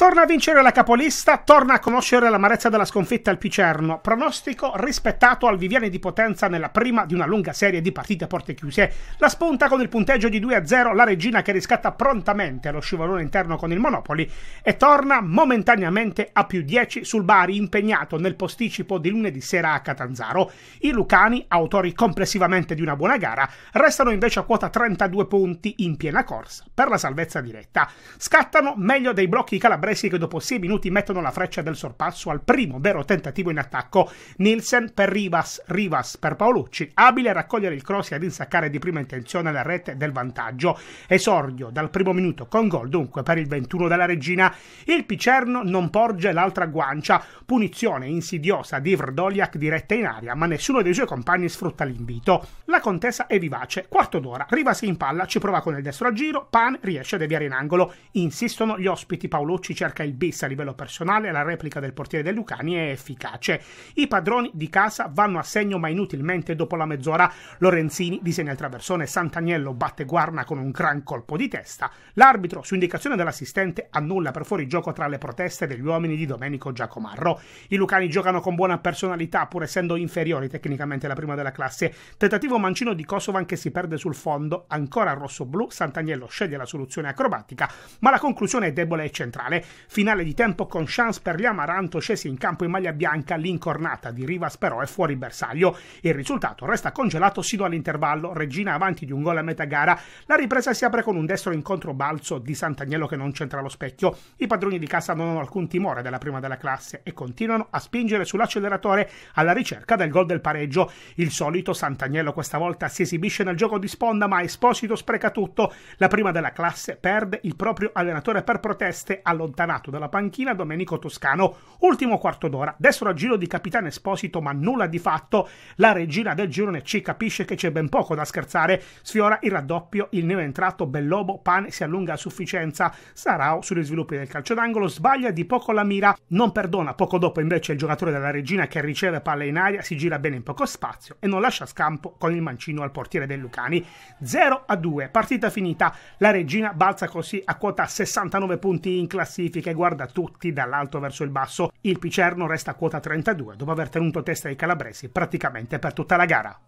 Torna a vincere la capolista, torna a conoscere l'amarezza della sconfitta al Picerno, pronostico rispettato al Viviani di Potenza nella prima di una lunga serie di partite a porte chiuse. La spunta con il punteggio di 2-0, la regina che riscatta prontamente lo scivolone interno con il Monopoli e torna momentaneamente a più 10 sul Bari impegnato nel posticipo di lunedì sera a Catanzaro. I Lucani, autori complessivamente di una buona gara, restano invece a quota 32 punti in piena corsa per la salvezza diretta. Scattano meglio dei blocchi calabresi Baresi che dopo 6 minuti mettono la freccia del sorpasso al primo vero tentativo in attacco. Nielsen per Rivas, Rivas per Paolucci, abile a raccogliere il cross e ad insaccare di prima intenzione la rete del vantaggio. Esordio dal primo minuto con gol dunque per il 21 della regina. Il Picerno non porge l'altra guancia, punizione insidiosa di Vrdoliak diretta in aria, ma nessuno dei suoi compagni sfrutta l'invito. La contesa è vivace, quarto d'ora, Rivas in palla, ci prova con il destro a giro, Pan riesce a deviare in angolo. Insistono gli ospiti, Paolucci cerca il bis a livello personale, la replica del portiere del Lucani è efficace. I padroni di casa vanno a segno ma inutilmente dopo la mezz'ora. Lorenzini disegna il traversone, Sant'Agnello batte Guarna con un gran colpo di testa. L'arbitro, su indicazione dell'assistente, annulla per fuori gioco tra le proteste degli uomini di Domenico Giacomarro. I lucani giocano con buona personalità, pur essendo inferiori tecnicamente alla prima della classe. Tentativo mancino di Kosovan che si perde sul fondo, ancora rosso-blu, Sant'Agnello sceglie la soluzione acrobatica, ma la conclusione è debole e centrale. Finale di tempo con chance per gli Amaranto scesi in campo in maglia bianca, l'incornata di Rivas però è fuori bersaglio. Il risultato resta congelato sino all'intervallo, Regina avanti di un gol a metà gara. La ripresa si apre con un destro incontro balzo di Sant'Agnello che non c'entra lo specchio. I padroni di casa non hanno alcun timore della prima della classe e continuano a spingere sull'acceleratore alla ricerca del gol del pareggio. Il solito Sant'Agnello questa volta si esibisce nel gioco di sponda ma Esposito spreca tutto. La prima della classe perde il proprio allenatore per proteste allontanato allontanato dalla panchina Domenico Toscano. Ultimo quarto d'ora, destro a giro di capitano Esposito, ma nulla di fatto. La regina del girone ci capisce che c'è ben poco da scherzare. Sfiora il raddoppio, il neo entrato, Bellobo Pane si allunga a sufficienza. Sarao sugli sviluppi del calcio d'angolo sbaglia di poco la mira, non perdona. Poco dopo invece il giocatore della regina che riceve palle in aria si gira bene in poco spazio e non lascia scampo con il mancino al portiere del Lucani. 0 a 2, partita finita. La regina balza così a quota 69 punti in classifica classifica guarda tutti dall'alto verso il basso. Il Picerno resta a quota 32 dopo aver tenuto testa ai calabresi praticamente per tutta la gara.